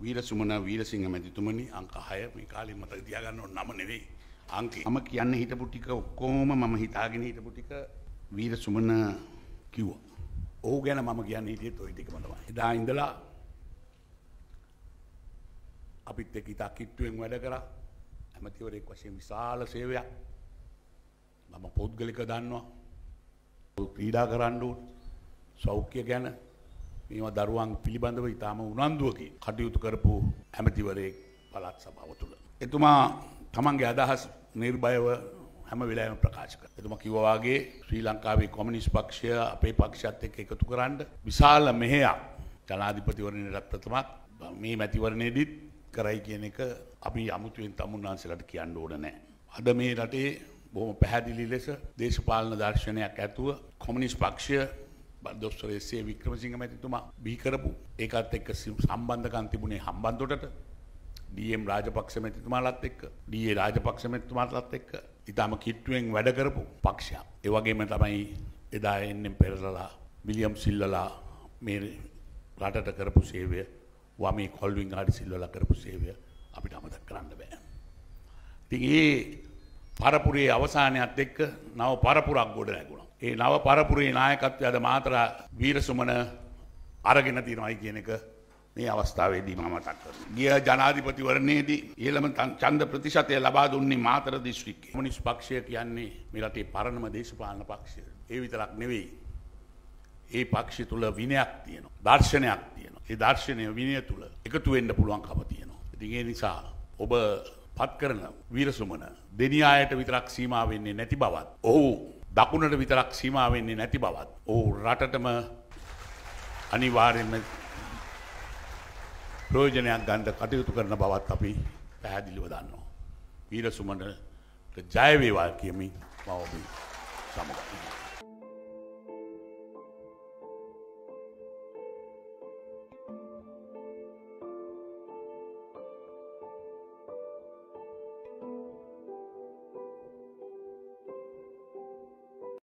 වීර සුමන වීරසිංහ මැතිතුමනි අංක 6 මේ කාලේ මතක තියාගන්න ඕන නම නෙවෙයි අංකේ. මම කියන්න හිටපු ටික ඔක්කොම මම හිතාගෙන හිටපු ටික වීර සුමන කිව්වා. ඔහු ගැන මම කියන්නේ හිටියත් ওই ටිකම තමයි. එදා ඉඳලා අපිත් එක්ක ඉතා කිට්ටුවෙන් වැඩ කරා. ඇමතිවරයෙක් වශයෙන් විශාල සේවයක්. මම පොත්ගලික දන්නවා. ක්‍රීඩා කරන්න ඕන. සෞඛ්‍ය ගැන මේවා දරුවන් පිළිබඳව ඉතාම උනන්දුවකි කටයුතු කරපු ඇමතිවරයෙක් පළත් සභාව තුළ. එතුමා තමන්ගේ අදහස් නිර්භයව හැම වෙලාම ප්‍රකාශ කර. එතුමා කිව්වා වගේ ශ්‍රී ලංකාවේ කොමියුනිස්ට් පක්ෂය අපේ පක්ෂයත් එක්ක එකතු කරන්න විශාල මෙහෙයක් ජනාධිපතිවරණයටත් ප්‍රථමක් මේ මැතිවරණයේදීත් කරයි කියන එක අපි අමුතුවෙන් තමුන්නාන්සලට කියන්න ඕන නෑ. අද මේ රටේ බොහොම පැහැදිලි ලෙස දේශපාලන දර්ශනයක් ඇතුව කොමියුනිස්ට් පක්ෂය බන්දොස්වර එසේ වික්‍රමසිංහ මැතිතුමා බිහිකරපු ඒකත් එක්ක සම්බන්ධකන් තිබුණේ හම්බන්තොටට ඩම් රාජපක්ෂ මැතිතුමාලත් එක්ක ඩියේ රාජපක්ෂ මැතිතුමාලත් එක්ක ඉතාම කිට්ටුවෙන් වැඩ කරපු පක්ෂයා. ඒ වගේම තමයි එදා එන්නෙන් පෙරලලා විලියම් සිල්ලලා මේ රටට කරපු සේවය වමේ කොල්වින් ආඩි සිල්ලලා කරපු සේවය අපිට අමතක කරන්න බෑ. ඉතින් ඒ පරපුරේ අවසානයත් එක්ක නව පරපුරක් ගොඩ නැගුණා. ඒ නව පරපුරේ නායකත්වයද මාතර වීරසුමන අරගෙන තියෙනවයි කියන එක මේ අවස්ථාවේදී මම මතක් කරනවා. ගිය ජනාධිපතිවරණයේදී ඊළම ඡන්ද ප්‍රතිශතය ලබා දුන්නේ මාතර දිස්ත්‍රික්කයේ. කොමියුනිස්ට් පක්ෂය කියන්නේ මේ රටේ පරණම දේශපාලන පක්ෂය. ඒ විතරක් නෙවෙයි. ඒ පක්ෂය තුල විනයක් තියෙනවා. දර්ශනයක් තියෙනවා. ඒ දර්ශනය විනය තුල එකතු වෙන්න පුළුවන්කම තියෙනවා. ඉතින් ඒ නිසා ඔබ පත් කරන වීරසුමන දෙනියායට විතරක් සීමා වෙන්නේ නැති බවත් ඔහු දකුණට විතරක් සීමාවෙන්නේ නැති බවත්. ඕ රටටම අනිවාර්යෙන්ම ප්‍රයෝජනයක් ගන්ධ කටයුතු කරන බවත් අපි පැහැදිලිව දන්නවා. වීර සුමනට ජයවේවා කියමින් මවබී සමග.